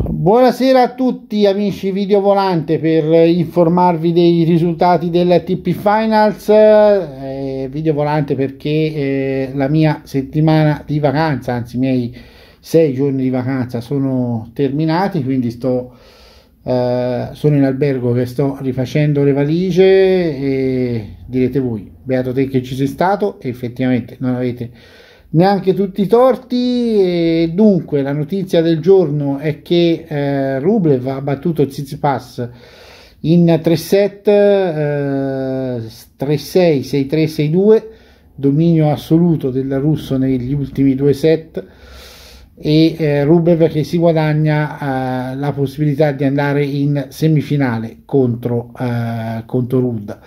Buonasera a tutti amici video volante per informarvi dei risultati del TP Finals, eh, video volante perché eh, la mia settimana di vacanza, anzi i miei sei giorni di vacanza sono terminati, quindi sto, eh, sono in albergo che sto rifacendo le valigie e direte voi, beato te che ci sei stato, effettivamente non avete neanche tutti i torti. E dunque, la notizia del giorno è che eh, Rublev ha battuto Tsitsipas in 3 set, eh, 3-6, 6-3, 6-2, dominio assoluto del russo negli ultimi due set e eh, Rublev che si guadagna eh, la possibilità di andare in semifinale contro, eh, contro Rud.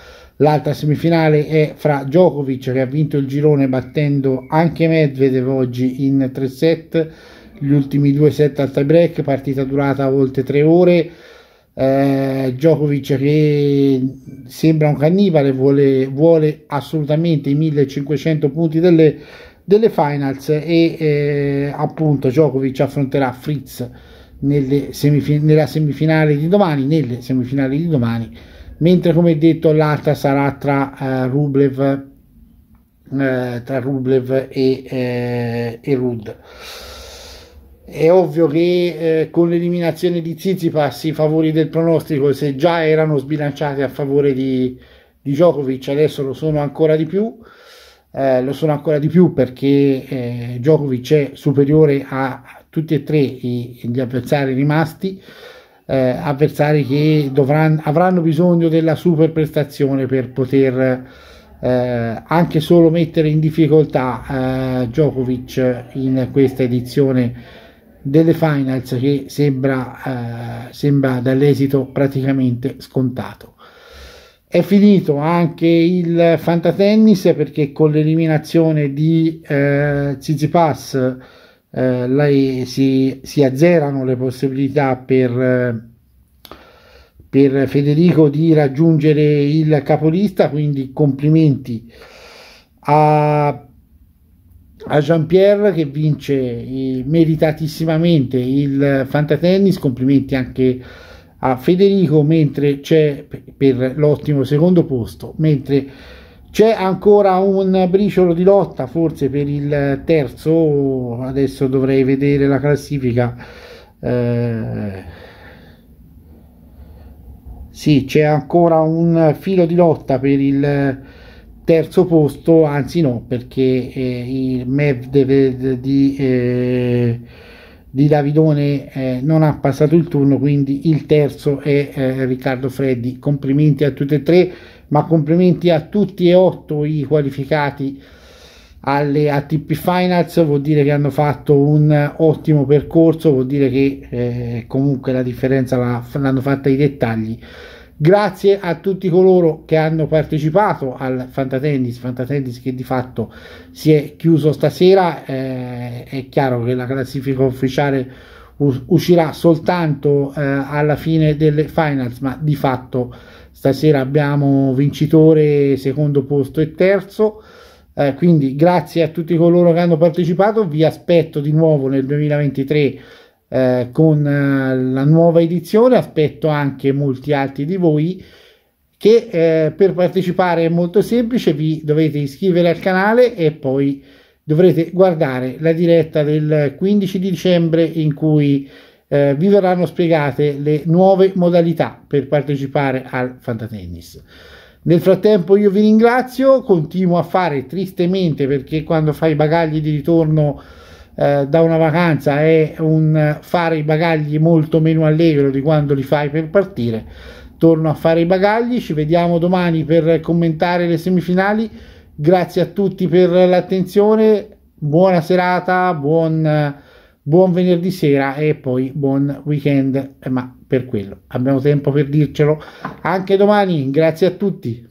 L'altra semifinale è fra Djokovic che ha vinto il girone battendo anche Medvedev oggi in tre set, gli ultimi due set al tie break, partita durata oltre tre ore. Eh, Djokovic che sembra un cannibale, vuole, vuole assolutamente i 1500 punti delle, delle finals e eh, appunto Djokovic affronterà Fritz semifin- nella semifinale di domani, nelle semifinali di domani mentre come detto l'altra sarà tra eh, Rublev eh, tra Rublev e, eh, e Rud è ovvio che eh, con l'eliminazione di Tsitsipas i favori del pronostico se già erano sbilanciati a favore di, di Djokovic adesso lo sono ancora di più eh, lo sono ancora di più perché eh, Djokovic è superiore a tutti e tre i, gli avversari rimasti eh, avversari che dovranno, avranno bisogno della super prestazione per poter eh, anche solo mettere in difficoltà eh, Djokovic in questa edizione delle finals che sembra, eh, sembra dall'esito praticamente scontato. È finito anche il fantatennis perché con l'eliminazione di eh, Zizipas eh, si, si azzerano le possibilità per eh, per Federico di raggiungere il capolista, quindi complimenti a, a Jean-Pierre che vince eh, meritatissimamente il Fantatennis, complimenti anche a Federico mentre c'è per l'ottimo secondo posto, mentre c'è ancora un briciolo di lotta forse per il terzo, adesso dovrei vedere la classifica. Eh, sì c'è ancora un filo di lotta per il eh, terzo posto anzi no perché eh, il Medvedev di, eh, di Davidone eh, non ha passato il turno quindi il terzo è eh, Riccardo Freddi complimenti a tutti e tre ma complimenti a tutti e otto i qualificati alle ATP Finals vuol dire che hanno fatto un ottimo percorso, vuol dire che eh, comunque la differenza l'hanno fatta i dettagli. Grazie a tutti coloro che hanno partecipato al Fantatennis, Fantatennis che di fatto si è chiuso stasera, eh, è chiaro che la classifica ufficiale uscirà soltanto eh, alla fine delle finals, ma di fatto stasera abbiamo vincitore, secondo posto e terzo. Eh, quindi grazie a tutti coloro che hanno partecipato, vi aspetto di nuovo nel 2023 eh, con eh, la nuova edizione, aspetto anche molti altri di voi che eh, per partecipare è molto semplice, vi dovete iscrivere al canale e poi dovrete guardare la diretta del 15 di dicembre in cui eh, vi verranno spiegate le nuove modalità per partecipare al Fantatennis. Nel frattempo io vi ringrazio, continuo a fare tristemente perché quando fai i bagagli di ritorno eh, da una vacanza è un fare i bagagli molto meno allegro di quando li fai per partire. Torno a fare i bagagli, ci vediamo domani per commentare le semifinali. Grazie a tutti per l'attenzione, buona serata, buon, buon venerdì sera e poi buon weekend. ma per quello. Abbiamo tempo per dircelo anche domani. Grazie a tutti.